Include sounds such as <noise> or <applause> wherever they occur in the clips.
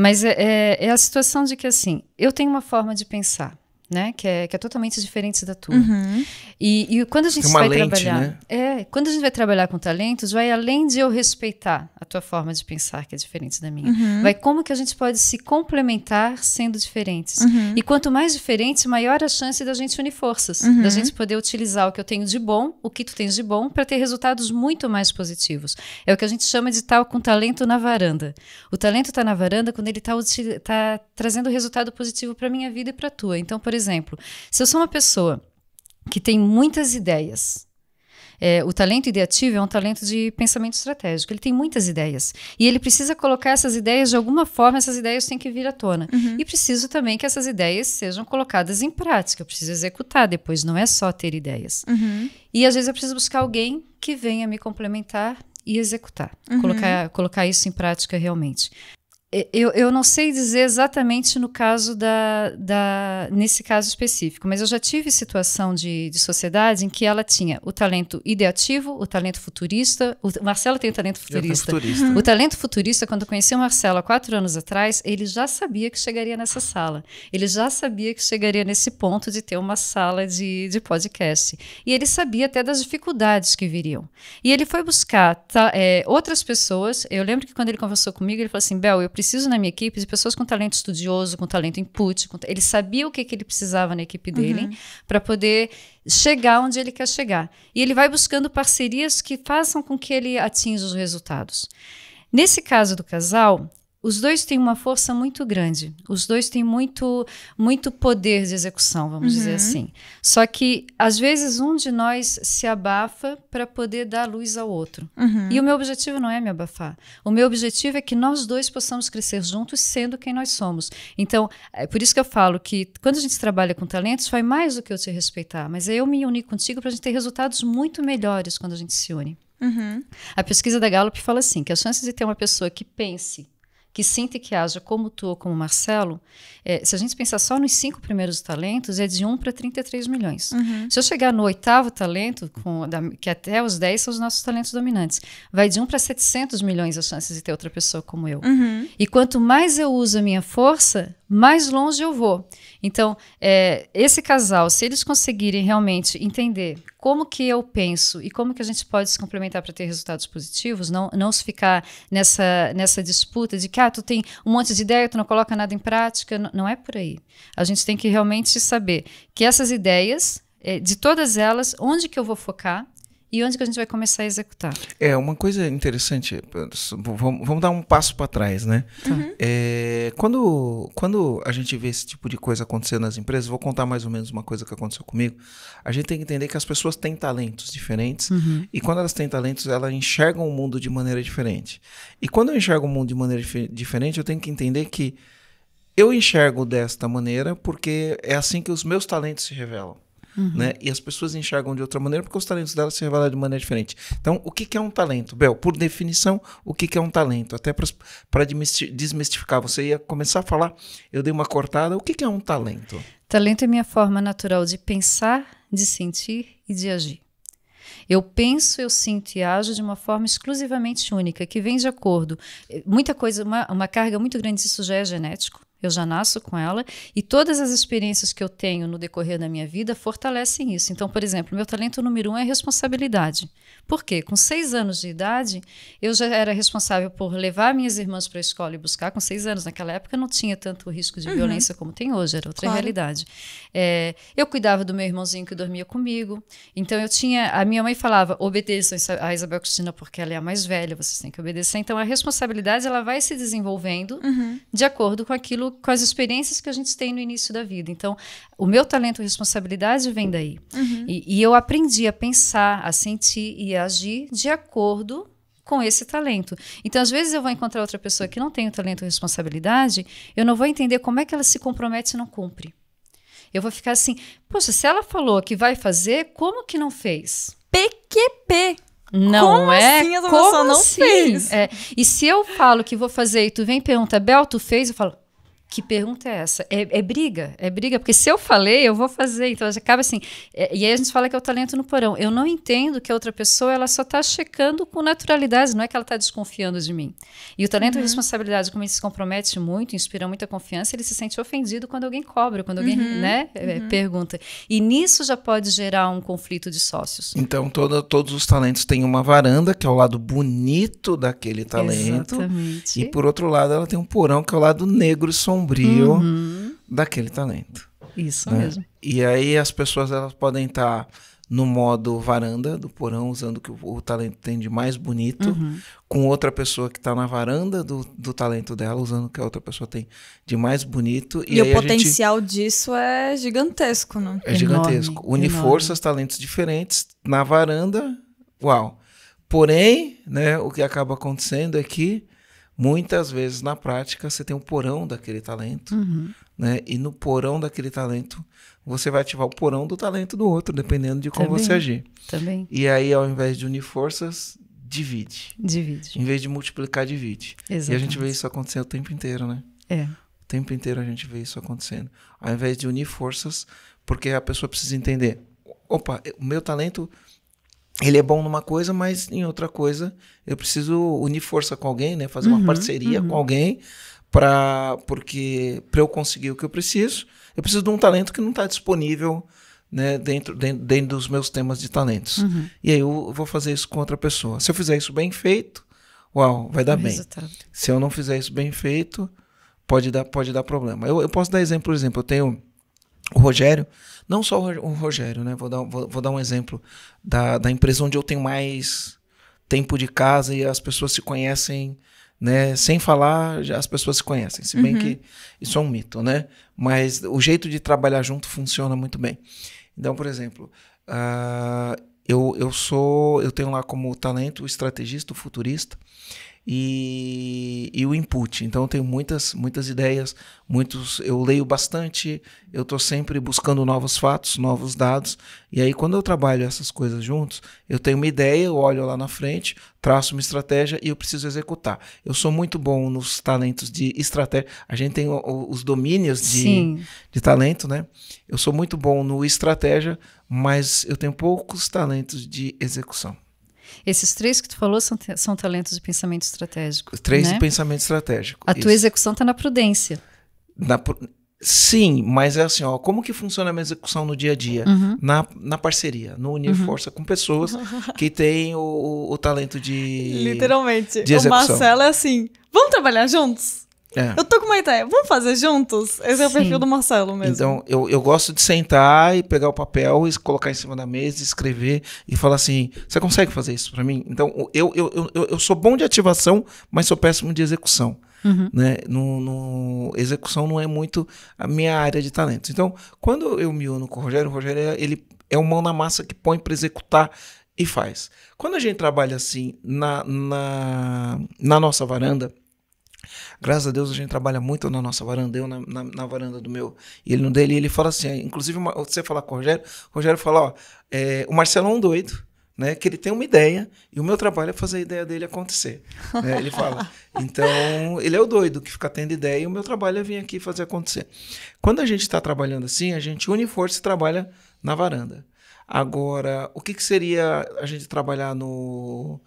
Mas é, é, é a situação de que, assim, eu tenho uma forma de pensar né? Que é, que é totalmente diferente da tua. Uhum. E, e, quando a gente vai lente, trabalhar, né? é, quando a gente vai trabalhar com talentos, vai além de eu respeitar a tua forma de pensar que é diferente da minha. Uhum. Vai como que a gente pode se complementar sendo diferentes. Uhum. E quanto mais diferentes, maior a chance da gente unir forças, uhum. da gente poder utilizar o que eu tenho de bom, o que tu tens de bom, para ter resultados muito mais positivos. É o que a gente chama de tal com talento na varanda. O talento está na varanda quando ele está tá trazendo resultado positivo para minha vida e para tua. Então, por exemplo, se eu sou uma pessoa que tem muitas ideias, é, o talento ideativo é um talento de pensamento estratégico. Ele tem muitas ideias. E ele precisa colocar essas ideias de alguma forma, essas ideias têm que vir à tona. Uhum. E preciso também que essas ideias sejam colocadas em prática. Eu preciso executar depois, não é só ter ideias. Uhum. E às vezes eu preciso buscar alguém que venha me complementar e executar, uhum. colocar, colocar isso em prática realmente. É, eu, eu, não sei dizer exatamente no caso da, da, nesse caso específico, mas eu já tive situação de, de sociedade em que ela tinha o talento ideativo, o talento futurista. O, o Marcelo tem o talento futurista. futurista. O talento futurista, quando eu conheci o Marcelo há quatro anos atrás, ele já sabia que chegaria nessa sala. Ele já sabia que chegaria nesse ponto de ter uma sala de, de podcast. E ele sabia até das dificuldades que viriam. E ele foi buscar tá, é, outras pessoas. Eu lembro que quando ele conversou comigo, ele falou assim: Bel, eu preciso na minha equipe de pessoas com talento estudioso, com talento input. Com ele sabia o que, que ele precisava na equipe dele uhum. para poder chegar onde ele quer chegar. E ele vai buscando parcerias que façam com que ele atinja os resultados. Nesse caso do casal, os dois têm uma força muito grande, os dois têm muito, muito poder de execução, vamos uhum. dizer assim. Só que, às vezes, um de nós se abafa para poder dar luz ao outro. Uhum. E o meu objetivo não é me abafar. O meu objetivo é que nós dois possamos crescer juntos, sendo quem nós somos. Então, é por isso que eu falo que quando a gente trabalha com talentos, faz mais do que eu te respeitar, mas é eu me unir contigo para a gente ter resultados muito melhores quando a gente se une. Uhum. A pesquisa da Gallup fala assim: que as chances de ter uma pessoa que pense que sinta e que haja como tu ou como Marcelo, é, se a gente pensar só nos cinco primeiros talentos, é de 1 para 33 milhões. Uhum. Se eu chegar no oitavo talento, com, da, que até os 10 são os nossos talentos dominantes, vai de 1 para 700 milhões as chances de ter outra pessoa como eu. Uhum. E quanto mais eu uso a minha força, mais longe eu vou. Então, é, esse casal, se eles conseguirem realmente entender como que eu penso e como que a gente pode se complementar para ter resultados positivos, não, não se ficar nessa, nessa disputa de que ah, tu tem um monte de ideia, tu não coloca nada em prática. Não, não é por aí. A gente tem que realmente saber que essas ideias, é, de todas elas, onde que eu vou focar e onde que a gente vai começar a executar. É, uma coisa interessante, vamos, vamos dar um passo para trás, né? Tá. Uhum. É, quando, quando a gente vê esse tipo de coisa acontecendo nas empresas, vou contar mais ou menos uma coisa que aconteceu comigo. A gente tem que entender que as pessoas têm talentos diferentes uhum. e quando elas têm talentos, elas enxergam o mundo de maneira diferente. E quando eu enxergo o mundo de maneira dif diferente, eu tenho que entender que eu enxergo desta maneira porque é assim que os meus talentos se revelam. Uhum. Né? E as pessoas enxergam de outra maneira porque os talentos delas se revelam de maneira diferente. Então, o que, que é um talento? Bel, por definição, o que, que é um talento? Até para desmistificar, você ia começar a falar, eu dei uma cortada. O que, que é um talento? Talento é minha forma natural de pensar, de sentir e de agir. Eu penso, eu sinto e ajo de uma forma exclusivamente única, que vem de acordo. Eh, muita coisa, uma, uma carga muito grande disso já é genético. Eu já nasço com ela e todas as experiências que eu tenho no decorrer da minha vida fortalecem isso. Então, por exemplo, meu talento número um é responsabilidade. Por quê? Com seis anos de idade, eu já era responsável por levar minhas irmãs para a escola e buscar. Com seis anos, naquela época, não tinha tanto risco de uhum. violência como tem hoje, era outra claro. realidade. É, eu cuidava do meu irmãozinho que dormia comigo. Então, eu tinha. A minha mãe falava: obedeçam a Isabel Cristina porque ela é a mais velha, vocês têm que obedecer. Então, a responsabilidade ela vai se desenvolvendo uhum. de acordo com aquilo com as experiências que a gente tem no início da vida. Então, o meu talento e responsabilidade vem daí. Uhum. E, e eu aprendi a pensar, a sentir e a agir de acordo com esse talento. Então, às vezes eu vou encontrar outra pessoa que não tem o talento e responsabilidade, eu não vou entender como é que ela se compromete e não cumpre. Eu vou ficar assim, poxa, se ela falou que vai fazer, como que não fez? PQP. Não como é? Assim essa como não assim? fez? É. E se eu falo que vou fazer e tu vem pergunta, Bel, tu fez? Eu falo, que pergunta é essa? É, é, briga, é briga, porque se eu falei, eu vou fazer. Então acaba assim. É, e aí a gente fala que é o talento no porão. Eu não entendo que a outra pessoa ela só está checando com naturalidade, não é que ela está desconfiando de mim. E o talento uhum. e responsabilidade, como ele se compromete muito, inspira muita confiança, ele se sente ofendido quando alguém cobra, quando alguém uhum. né, é, uhum. pergunta. E nisso já pode gerar um conflito de sócios. Então todos os talentos têm uma varanda, que é o lado bonito daquele talento. Exatamente. E por outro lado, ela tem um porão, que é o lado negro e sombrio sombrio uhum. daquele talento. Isso né? mesmo. E aí as pessoas elas podem estar tá no modo varanda do porão, usando o que o talento tem de mais bonito, uhum. com outra pessoa que está na varanda do, do talento dela, usando o que a outra pessoa tem de mais bonito. E, e o potencial gente... disso é gigantesco, né? É enorme, gigantesco. Une forças, talentos diferentes na varanda. Uau! Porém, né, o que acaba acontecendo é que Muitas vezes na prática você tem um porão daquele talento, uhum. né? E no porão daquele talento você vai ativar o porão do talento do outro, dependendo de como Também. você agir. Também. E aí, ao invés de unir forças, divide. Divide. Em vez de multiplicar, divide. Exatamente. E a gente vê isso acontecer o tempo inteiro, né? É. O tempo inteiro a gente vê isso acontecendo. Ao invés de unir forças, porque a pessoa precisa entender: opa, o meu talento ele é bom numa coisa, mas em outra coisa eu preciso unir força com alguém, né? Fazer uma uhum, parceria uhum. com alguém para porque para eu conseguir o que eu preciso, eu preciso de um talento que não está disponível, né? Dentro, dentro, dentro dos meus temas de talentos. Uhum. E aí eu vou fazer isso com outra pessoa. Se eu fizer isso bem feito, uau, vai dar o bem. Resultado. Se eu não fizer isso bem feito, pode dar pode dar problema. Eu, eu posso dar exemplo, por exemplo, eu tenho o Rogério, não só o Rogério, né? Vou dar, vou, vou dar um exemplo da, da empresa onde eu tenho mais tempo de casa e as pessoas se conhecem, né? Sem falar, já as pessoas se conhecem. Se bem uhum. que isso é um mito, né? Mas o jeito de trabalhar junto funciona muito bem. Então, por exemplo, uh, eu, eu sou, eu tenho lá como talento o estrategista, o futurista e, e o input. Então eu tenho muitas, muitas ideias, muitos. Eu leio bastante, eu estou sempre buscando novos fatos, novos dados. E aí, quando eu trabalho essas coisas juntos, eu tenho uma ideia, eu olho lá na frente, traço uma estratégia e eu preciso executar. Eu sou muito bom nos talentos de estratégia. A gente tem o, os domínios de, de talento, né? Eu sou muito bom no estratégia, mas eu tenho poucos talentos de execução. Esses três que tu falou são, são talentos de pensamento estratégico. Três né? de pensamento estratégico. A isso. tua execução está na prudência. Na, sim, mas é assim, ó, como que funciona a minha execução no dia a dia? Uhum. Na, na parceria, no unir uhum. força com pessoas que <laughs> têm o, o, talento de. Literalmente. De execução. o Marcelo é assim: vamos trabalhar juntos? É. Eu tô com uma ideia. Vamos fazer juntos? Esse Sim. é o perfil do Marcelo mesmo. Então, eu, eu gosto de sentar e pegar o papel e colocar em cima da mesa, escrever e falar assim: você consegue fazer isso para mim? Então, eu, eu, eu, eu sou bom de ativação, mas sou péssimo de execução. Uhum. Né? No, no, execução não é muito a minha área de talentos. Então, quando eu me uno com o Rogério, o Rogério é, ele é o mão na massa que põe para executar e faz. Quando a gente trabalha assim na, na, na nossa varanda. Uhum Graças a Deus a gente trabalha muito na nossa varanda, eu na, na, na varanda do meu e ele no dele. ele fala assim, inclusive você falar com o Rogério, o Rogério fala, ó, é, o Marcelo é um doido, né? Que ele tem uma ideia e o meu trabalho é fazer a ideia dele acontecer. Né? <laughs> Ele fala. Então, ele é o doido que fica tendo ideia e o meu trabalho é vir aqui fazer acontecer. Quando a gente está trabalhando assim, a gente une força e trabalha na varanda. Agora, o que, que seria a gente trabalhar no,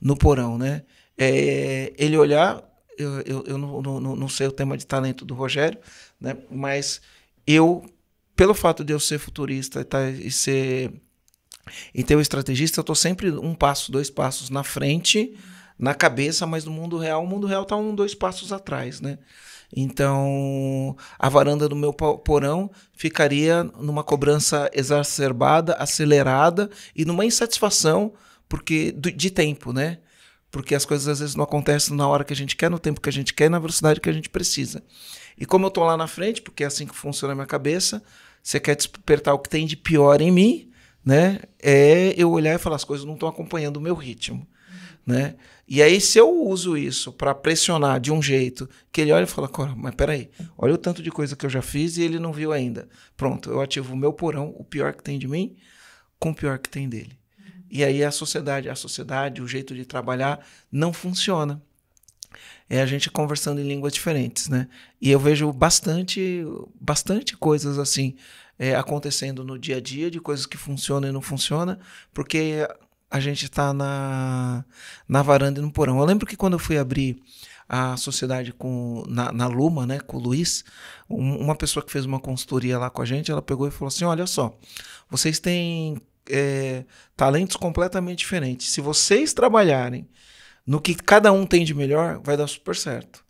no porão, né? É ele olhar eu, eu, eu não, não, não, sei o tema de talento do Rogério, né? mas eu, pelo fato de eu ser futurista tá, e ser e ter um estrategista, eu estou sempre um passo, dois passos na frente, na cabeça, mas no mundo real, o mundo real está um, dois passos atrás, né? Então, a varanda do meu porão ficaria numa cobrança exacerbada, acelerada e numa insatisfação porque de tempo, né? porque as coisas às vezes não acontecem na hora que a gente quer, no tempo que a gente quer, na velocidade que a gente precisa. E como eu estou lá na frente, porque é assim que funciona a minha cabeça, você quer despertar o que tem de pior em mim, né? É eu olhar e falar as coisas não estão acompanhando o meu ritmo, né? E aí se eu uso isso para pressionar de um jeito que ele olha e fala, mas peraí, olha o tanto de coisa que eu já fiz e ele não viu ainda. Pronto, eu ativo o meu porão, o pior que tem de mim, com o pior que tem dele. E aí a sociedade, a sociedade, o jeito de trabalhar não funciona. É a gente conversando em línguas diferentes, né? E eu vejo bastante, bastante coisas assim é, acontecendo no dia a dia, de coisas que funcionam e não funcionam, porque a gente está na, na varanda e no porão. Eu lembro que quando eu fui abrir a sociedade com na, na Luma, né, com o Luiz, um, uma pessoa que fez uma consultoria lá com a gente, ela pegou e falou assim: Olha só, vocês têm é, talentos completamente diferentes. Se vocês trabalharem no que cada um tem de melhor, vai dar super certo.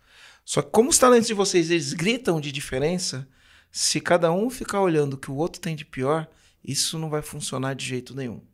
Só que como os talentos de vocês eles gritam de diferença, se cada um ficar olhando o que o outro tem de pior, isso não vai funcionar de jeito nenhum.